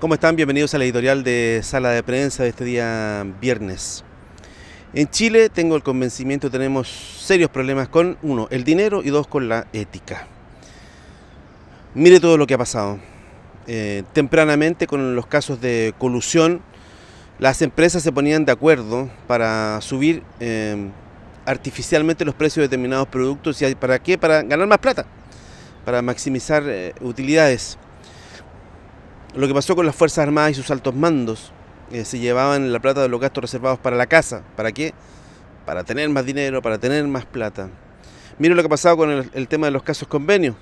¿Cómo están? Bienvenidos a la editorial de Sala de Prensa de este día viernes. En Chile tengo el convencimiento, tenemos serios problemas con, uno, el dinero y dos, con la ética. Mire todo lo que ha pasado. Eh, tempranamente con los casos de colusión, las empresas se ponían de acuerdo para subir eh, artificialmente los precios de determinados productos. ¿Y para qué? Para ganar más plata, para maximizar eh, utilidades lo que pasó con las Fuerzas Armadas y sus altos mandos. Eh, se llevaban la plata de los gastos reservados para la casa. ¿Para qué? Para tener más dinero, para tener más plata. Miren lo que ha pasado con el, tema de los casos convenios.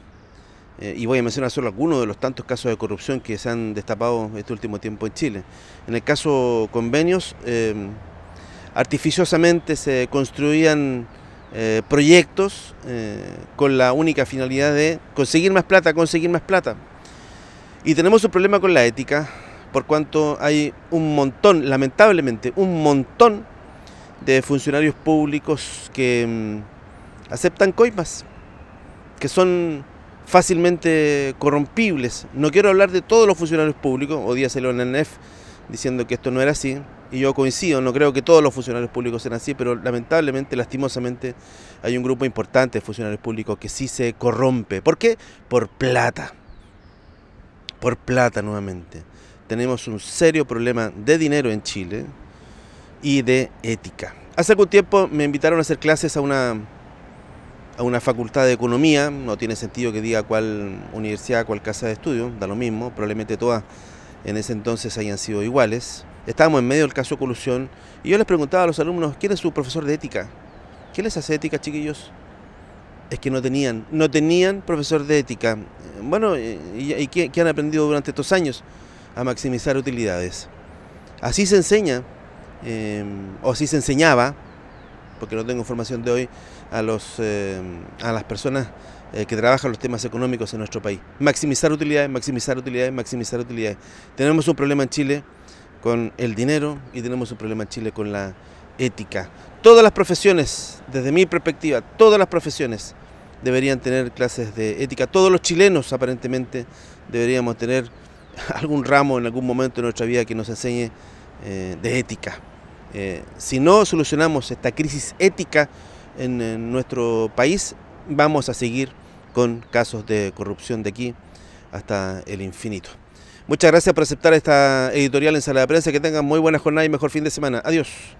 Eh, y voy a mencionar solo algunos de los tantos casos de corrupción que se han destapado este último tiempo en Chile. En el caso convenios, em, artificiosamente se construían eh, proyectos con la única finalidad de conseguir más plata, conseguir más plata. Y tenemos un problema con la ética, por cuanto hay un montón, lamentablemente, un montón de funcionarios públicos que mm, aceptan coimas, que son fácilmente corrompibles. No quiero hablar de todos los funcionarios públicos, o día en el NEF diciendo que esto no era así, y yo coincido, no creo que todos los funcionarios públicos sean así, pero lamentablemente, lastimosamente, hay un grupo importante de funcionarios públicos que sí se corrompe. ¿Por qué? Por plata por plata nuevamente. Tenemos un serio problema de dinero en Chile y de ética. Hace algún tiempo me invitaron a hacer clases a una, a una facultad de economía, no tiene sentido que diga cuál universidad, cuál casa de estudio, da lo mismo, probablemente todas en ese entonces hayan sido iguales. Estábamos en medio del caso de colusión y yo les preguntaba a los alumnos, ¿quién es su profesor de ética? ¿Qué les hace ética, chiquillos? es que no tenían, no tenían profesor de ética. Bueno, eh, ¿y, qué, han aprendido durante estos años? A maximizar utilidades. Así se enseña, em, o así se enseñaba, porque no tengo información de hoy, a, los, em, a las personas eh, que trabajan los temas económicos en nuestro país. Maximizar utilidades, maximizar utilidades, maximizar utilidades. Tenemos un problema en Chile con el dinero y tenemos un problema en Chile con la ética. Todas las profesiones, desde mi perspectiva, todas las profesiones deberían tener clases de ética. Todos los chilenos aparentemente deberíamos tener algún ramo en algún momento de nuestra vida que nos enseñe eh, de ética. Eh, si no solucionamos esta crisis ética en, en nuestro país, vamos a seguir con casos de corrupción de aquí hasta el infinito. Muchas gracias por aceptar esta editorial en Sala de Prensa. Que tengan muy buena jornada y mejor fin de semana. Adiós.